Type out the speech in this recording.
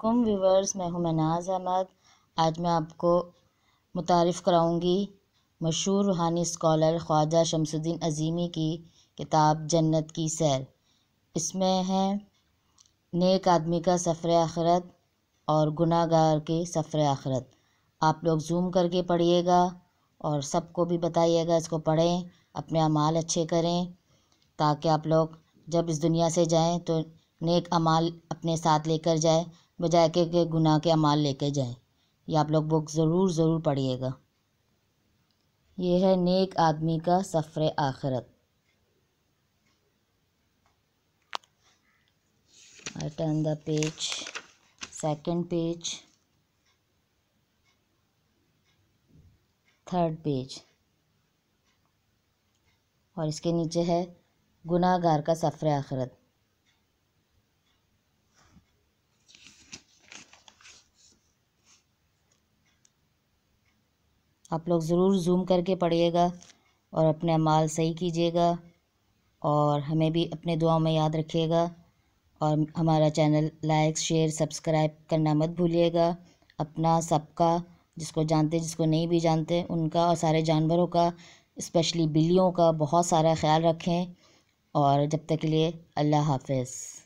अल्लाम व्यूवर्स मैं हूं मनाज अहमद आज मैं आपको मुतारफ़ कराऊंगी मशहूर रूहानी स्कॉलर ख्वाजा शमसुद्दीन अजीमी की किताब जन्नत की सैर इसमें है नेक आदमी का सफ़र आखरत और गुनागार के सफ़र आखरत आप लोग जूम करके पढ़िएगा और सबको भी बताइएगा इसको पढ़ें अपने अमाल अच्छे करें ताकि आप लोग जब इस दुनिया से जाएं तो नेक अमाल अपने साथ लेकर जाए बजाय के, के गुनाह के अमाल लेके जाएं ये आप लोग बुक ज़रूर ज़रूर पढ़िएगा ये है नेक आदमी का सफ़र आखिरत I turn page page second third page और इसके नीचे है गुनाहगार का सफ़र आखिरत आप लोग ज़रूर जूम करके पढ़िएगा और अपने अमाल सही कीजिएगा और हमें भी अपने दुआओं में याद रखिएगा और हमारा चैनल लाइक शेयर सब्सक्राइब करना मत भूलिएगा अपना सबका जिसको जानते जिसको नहीं भी जानते उनका और सारे जानवरों का इस्पेशली बिल्लियों का बहुत सारा ख्याल रखें और जब तक के लिए अल्लाह हाफिज़